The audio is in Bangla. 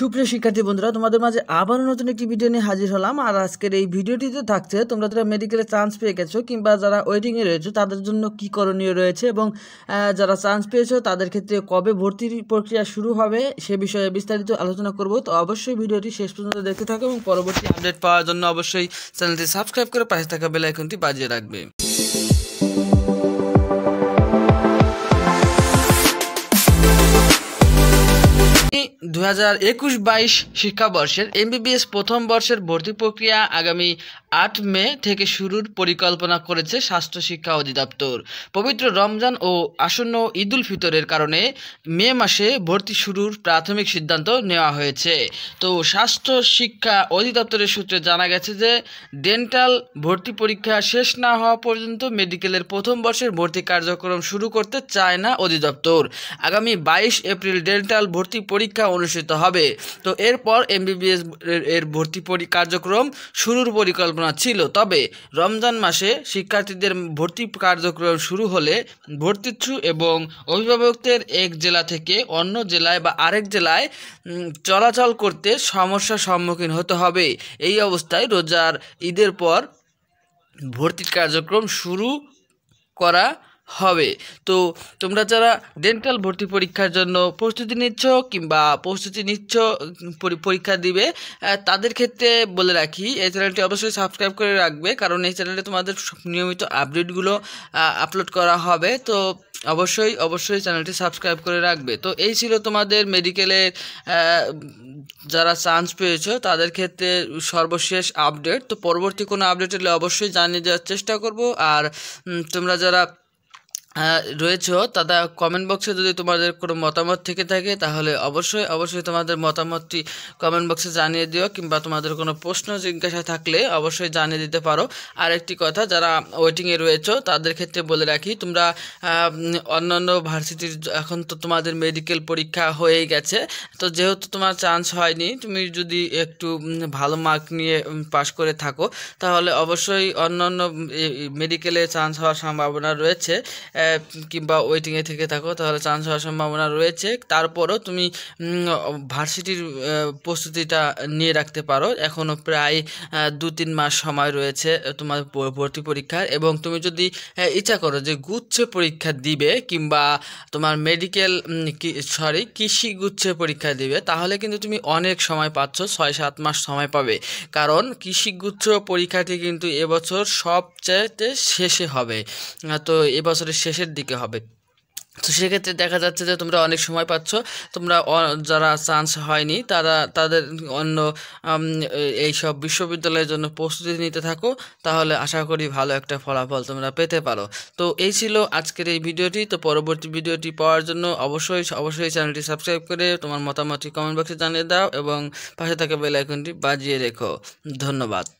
সুপ্রিয় শিক্ষার্থী বন্ধুরা তোমাদের মাঝে আবারও নতুন একটি ভিডিও নিয়ে হাজির হলাম আর আজকের এই ভিডিওটিতে থাকছে তোমরা যারা মেডিকেলে চান্স পেয়ে গেছো কিংবা যারা ওয়েটিংয়ে রয়েছো তাদের জন্য কি করণীয় রয়েছে এবং যারা চান্স পেয়েছো তাদের ক্ষেত্রে কবে ভর্তির প্রক্রিয়া শুরু হবে সে বিষয়ে বিস্তারিত আলোচনা করব তো অবশ্যই ভিডিওটি শেষ পর্যন্ত দেখতে থাকো এবং পরবর্তী আপডেট পাওয়ার জন্য অবশ্যই চ্যানেলটি সাবস্ক্রাইব করে পাশে থাকা বেলাইকনটি বাজিয়ে রাখবে হাজার একুশ বাইশ শিক্ষাবর্ষের এমবিবিএস প্রথম বর্ষের ভর্তি প্রক্রিয়া আগামী আট মে থেকে শুরুর পরিকল্পনা করেছে স্বাস্থ্য শিক্ষা অধিদপ্তর পবিত্র রমজান ও আসন্ন ঈদুল ফিতরের কারণে মে মাসে ভর্তি শুরুর প্রাথমিক সিদ্ধান্ত নেওয়া হয়েছে তো স্বাস্থ্য শিক্ষা অধিদপ্তরের সূত্রে জানা গেছে যে ডেন্টাল ভর্তি পরীক্ষা শেষ না হওয়া পর্যন্ত মেডিকেলের প্রথম বর্ষের ভর্তি কার্যক্রম শুরু করতে চায় না অধিদপ্তর আগামী বাইশ এপ্রিল ডেন্টাল ভর্তি পরীক্ষা অনুষ্ঠিত অনুষ্ঠিত হবে তো এরপর এমবিবিএস এর ভর্তি পরি কার্যক্রম শুরুর পরিকল্পনা ছিল তবে রমজান মাসে শিক্ষার্থীদের ভর্তি কার্যক্রম শুরু হলে ভর্তিচ্ছু এবং অভিভাবকদের এক জেলা থেকে অন্য জেলায় বা আরেক জেলায় চলাচল করতে সমস্যার সম্মুখীন হতে হবে এই অবস্থায় রোজার ঈদের পর ভর্তির কার্যক্রম শুরু করা হবে তো তোমরা যারা ডেন্টাল ভর্তি পরীক্ষার জন্য প্রস্তুতি নিচ্ছ কিংবা প্রস্তুতি নিচ্ছ পরীক্ষা দিবে তাদের ক্ষেত্রে বলে রাখি এই চ্যানেলটি অবশ্যই সাবস্ক্রাইব করে রাখবে কারণ এই চ্যানেলে তোমাদের নিয়মিত আপডেটগুলো আপলোড করা হবে তো অবশ্যই অবশ্যই চ্যানেলটি সাবস্ক্রাইব করে রাখবে তো এই ছিল তোমাদের মেডিকেলের যারা চান্স পেয়েছো তাদের ক্ষেত্রে সর্বশেষ আপডেট তো পরবর্তী কোনো আপডেট হলে অবশ্যই জানিয়ে দেওয়ার চেষ্টা করব আর তোমরা যারা রয়েছ তারা কমেন্ট বক্সে যদি তোমাদের কোনো মতামত থেকে থাকে তাহলে অবশ্যই অবশ্যই তোমাদের মতামতটি কমেন্ট বক্সে জানিয়ে দিও কিংবা তোমাদের কোনো প্রশ্ন জিজ্ঞাসা থাকলে অবশ্যই জানিয়ে দিতে পারো আর একটি কথা যারা ওয়েটিংয়ে রয়েছ তাদের ক্ষেত্রে বলে রাখি তোমরা অন্যান্য ভার্সিটির এখন তো তোমাদের মেডিকেল পরীক্ষা হয়েই গেছে তো যেহেতু তোমার চান্স হয়নি তুমি যদি একটু ভালো মার্ক নিয়ে পাশ করে থাকো তাহলে অবশ্যই অন্যান্য মেডিকেলে চান্স হওয়ার সম্ভাবনা রয়েছে কিংবা ওয়েটিংয়ে থেকে থাকো তাহলে চান্স হওয়ার সম্ভাবনা রয়েছে তারপরও তুমি ভার্সিটির প্রস্তুতিটা নিয়ে রাখতে পারো এখনও প্রায় দু তিন মাস সময় রয়েছে তোমার ভর্তি পরীক্ষার এবং তুমি যদি ইচ্ছা করো যে গুচ্ছে পরীক্ষা দিবে কিংবা তোমার মেডিকেল সরি কৃষি গুচ্ছে পরীক্ষা দিবে তাহলে কিন্তু তুমি অনেক সময় পাচ্ছ ছয় সাত মাস সময় পাবে কারণ কৃষি গুচ্ছ পরীক্ষাটি কিন্তু এবছর সবচেয়ে শেষে হবে তো এবছরের শেষ শেষের দিকে হবে তো সেক্ষেত্রে দেখা যাচ্ছে যে তোমরা অনেক সময় পাচ্ছ তোমরা যারা চান্স হয়নি তারা তাদের অন্য এই সব বিশ্ববিদ্যালয়ের জন্য প্রস্তুতি নিতে থাকো তাহলে আশা করি ভালো একটা ফলাফল তোমরা পেতে পারো তো এই ছিল আজকের এই ভিডিওটি তো পরবর্তী ভিডিওটি পাওয়ার জন্য অবশ্যই অবশ্যই চ্যানেলটি সাবস্ক্রাইব করে তোমার মতামতটি কমেন্ট বক্সে জানিয়ে দাও এবং পাশে থাকা বেলাইকনটি বাজিয়ে রেখো ধন্যবাদ